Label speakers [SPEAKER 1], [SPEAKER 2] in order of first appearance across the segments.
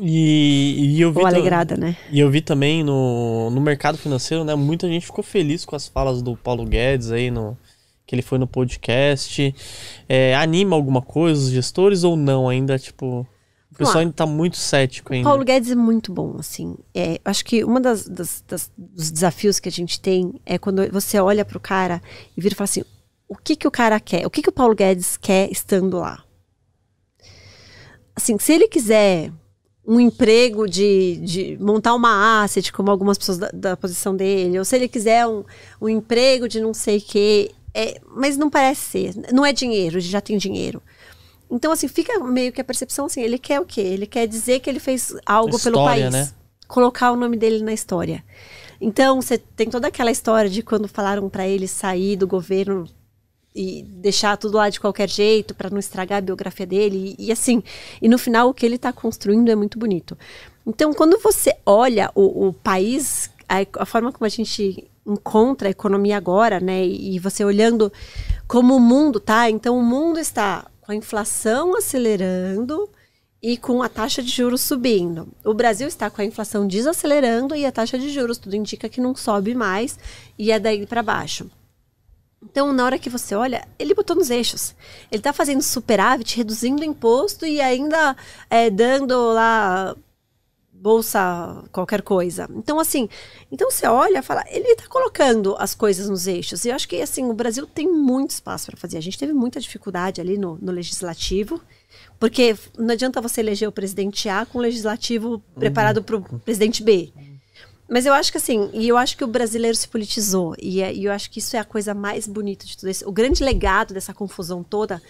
[SPEAKER 1] E, e eu vi. Ou alegrada, né? E eu vi também no, no mercado financeiro, né? Muita gente ficou feliz com as falas do Paulo Guedes aí no. Que ele foi no podcast. É, anima alguma coisa os gestores ou não? Ainda, tipo. O pessoal ainda tá muito cético ainda. O Paulo
[SPEAKER 2] Guedes é muito bom, assim. É, acho que um das, das, das, dos desafios que a gente tem é quando você olha pro cara e vira e fala assim: o que que o cara quer? O que que o Paulo Guedes quer estando lá? Assim, se ele quiser um emprego de, de, montar uma asset, como algumas pessoas da, da, posição dele, ou se ele quiser um, um emprego de não sei o quê. É, mas não parece ser. Não é dinheiro, ele já tem dinheiro. Então, assim, fica meio que a percepção assim, ele quer o quê? Ele quer dizer que ele fez algo história, pelo país. Né? Colocar o nome dele na história. Então, você tem toda aquela história de quando falaram para ele sair do governo e deixar tudo lá de qualquer jeito para não estragar a biografia dele e, e, assim e no final o que ele está construindo é muito bonito então quando você olha o, o país a, a, forma como a gente encontra a economia agora né e, e você olhando como o mundo tá então o mundo está com a inflação acelerando e com a taxa de juros subindo. O Brasil está com a inflação desacelerando e a taxa de juros, tudo indica que não sobe mais e é daí para baixo. Então, na hora que você olha, ele botou nos eixos. Ele está fazendo superávit, reduzindo o imposto e ainda é, dando lá bolsa qualquer coisa. Então, assim, então você olha fala, ele está colocando as coisas nos eixos. E eu acho que, assim, o Brasil tem muito espaço para fazer. A gente teve muita dificuldade ali no, no legislativo, porque não adianta você eleger o presidente A com o legislativo preparado uhum. para o presidente B. Mas eu acho que assim, e eu acho que o brasileiro se politizou. E, é, e eu acho que isso é a coisa mais bonita de tudo isso. O grande legado dessa confusão toda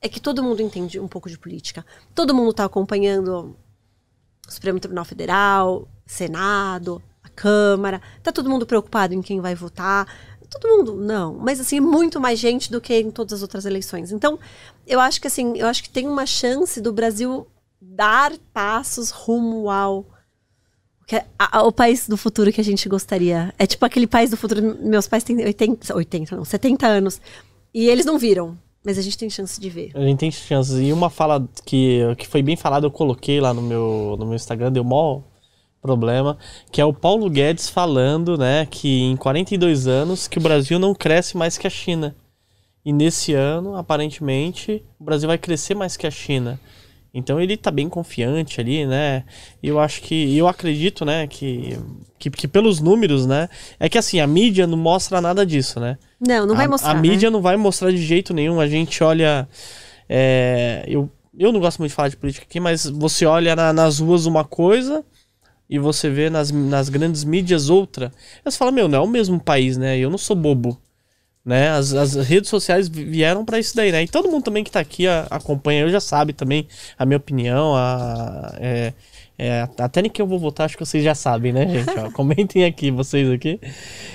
[SPEAKER 2] é que todo mundo entende um pouco de política. Todo mundo está acompanhando o Supremo Tribunal Federal, Senado, a Câmara. Tá todo mundo preocupado em quem vai votar. Todo mundo, não, mas assim, muito mais gente do que em todas as outras eleições. Então, eu acho que assim, eu acho que tem uma chance do Brasil dar passos rumo ao a, a, o país do futuro que a gente gostaria. É tipo aquele país do futuro. Meus pais têm 80, 80 não, 70 anos. E eles não viram. Mas a gente tem chance de ver.
[SPEAKER 1] A gente tem chances. E uma fala que, que foi bem falada, eu coloquei lá no meu, no meu Instagram, deu mó problema, que é o Paulo Guedes falando, né, que em 42 anos que o Brasil não cresce mais que a China. E nesse ano, aparentemente, o Brasil vai crescer mais que a China. Então ele tá bem confiante ali, né? Eu acho que. Eu acredito, né, que, que, que pelos números, né? É que assim, a mídia não mostra nada disso, né? Não, não a, vai mostrar. A mídia né? não vai mostrar de jeito nenhum. A gente olha. É, eu, eu não gosto muito de falar de política aqui, mas você olha na, nas ruas uma coisa e você vê nas, nas grandes mídias outra. Aí você fala, meu, não é o mesmo país, né? Eu não sou bobo. Né? As, as redes sociais vieram para isso daí, né? E todo mundo também que tá aqui a, acompanha, eu já sabe também a minha opinião, a, é, é, até nem que eu vou votar, acho que vocês já sabem, né, gente? Ó, comentem aqui, vocês aqui.